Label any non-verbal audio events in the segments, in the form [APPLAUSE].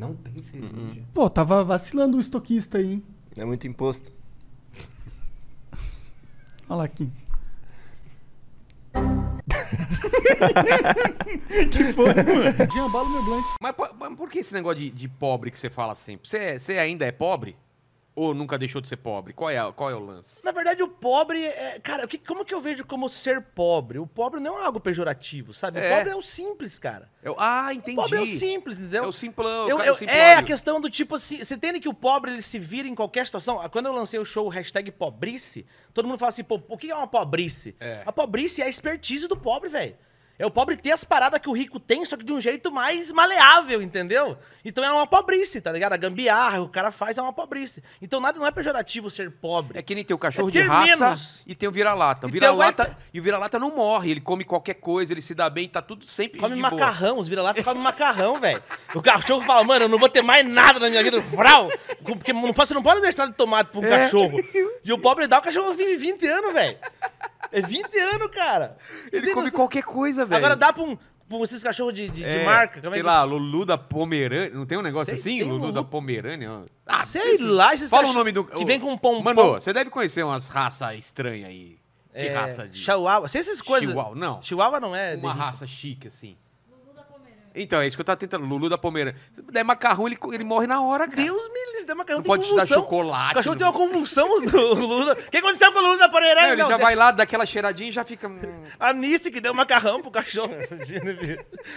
Não tem cerveja. Pô, tava vacilando o estoquista aí, hein? É muito imposto. Olha lá aqui. [LAUGHS] que foi, mano? Jambalo meu blanco. Mas, mas por que esse negócio de, de pobre que você fala sempre? Você, é, você ainda é pobre? Ou nunca deixou de ser pobre? Qual é, qual é o lance? Na verdade, o pobre. É, cara, que, como que eu vejo como ser pobre? O pobre não é algo pejorativo, sabe? É. O pobre é o simples, cara. Eu, ah, entendi. O pobre é o simples, entendeu? É o simplão. Eu, eu, o é a questão do tipo assim. Você entende que o pobre ele se vira em qualquer situação? Ah, quando eu lancei o show hashtag pobrice, todo mundo fala assim, pô, o que é uma pobrice? É. A pobrice é a expertise do pobre, velho. É o pobre ter as paradas que o rico tem, só que de um jeito mais maleável, entendeu? Então é uma pobrice, tá ligado? A gambiarra, o cara faz é uma pobrice. Então nada não é pejorativo ser pobre. É que nem tem o cachorro é de raça menos. e tem o vira-lata. O vira-lata e o vira-lata não morre, ele come qualquer coisa, ele se dá bem, tá tudo sempre Come de macarrão, boa. os vira-latas comem macarrão, velho. O cachorro fala: "Mano, eu não vou ter mais nada na minha vida, frau, porque não não pode dar de tomate pra um é. cachorro". E o pobre dá o cachorro vive 20 anos, velho. É 20 anos, cara. Você Ele come noção? qualquer coisa, velho. Agora dá pra um. Pra esses cachorros de, de, é, de marca. Como é sei é que... lá, é? Lulu da Pomerânia. Não tem um negócio sei, assim? Lulu, Lulu, da Pomerânia? Ah, sei esse... lá, esses Fala o nome do. Que vem com um pompom. Mano, você deve conhecer umas raças estranhas aí. Que é, raça de. Chihuahua. Sei essas coisas. Chihuahua, não. Chihuahua não é. Uma raça chique, assim. Então, é isso que eu tava tentando. Lulu da Palmeira. Se der macarrão, ele, ele morre na hora, cara. Deus me livre, der macarrão. Não pode convulsão. dar chocolate. O cachorro tem uma convulsão do [LAUGHS] Lulu. O que aconteceu com o Lulu da Palmeira? Não, ele não, já vai lá, dá aquela cheiradinha e já fica. Hum. A Nice que deu macarrão pro cachorro.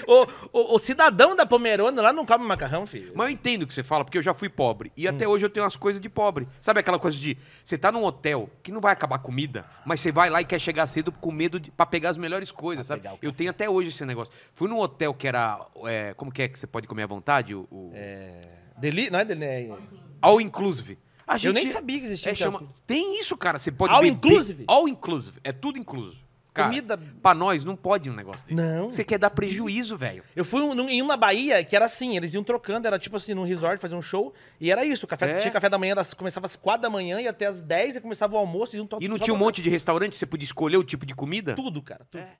o, o, o, cidadão da Pomerona lá não come macarrão, filho. Mas eu entendo o que você fala, porque eu já fui pobre. E até hum. hoje eu tenho umas coisas de pobre. Sabe aquela coisa de. Você tá num hotel que não vai acabar comida, mas você vai lá e quer chegar cedo com medo de, pra pegar as melhores coisas, pra sabe? Eu tenho até hoje esse negócio. Fui num hotel que era é, como que é que você pode comer à vontade? O, o... É... Deli... Não é deli... É all inclusive. A gente, Eu nem sabia que existia. É, chama... Tem isso, cara. Você pode All inclusive? All inclusive. É tudo incluso. Cara, comida. Pra nós não pode um negócio desse. Não. Você quer dar prejuízo, velho. Eu fui um, em uma Bahia que era assim, eles iam trocando, era tipo assim, num resort, fazer um show, e era isso. Café, é. Tinha café da manhã, das, começava às quatro da manhã e até às dez e começava o almoço. E, um e não tinha um monte de restaurante, você podia escolher o tipo de comida? Tudo, cara. Tudo. É.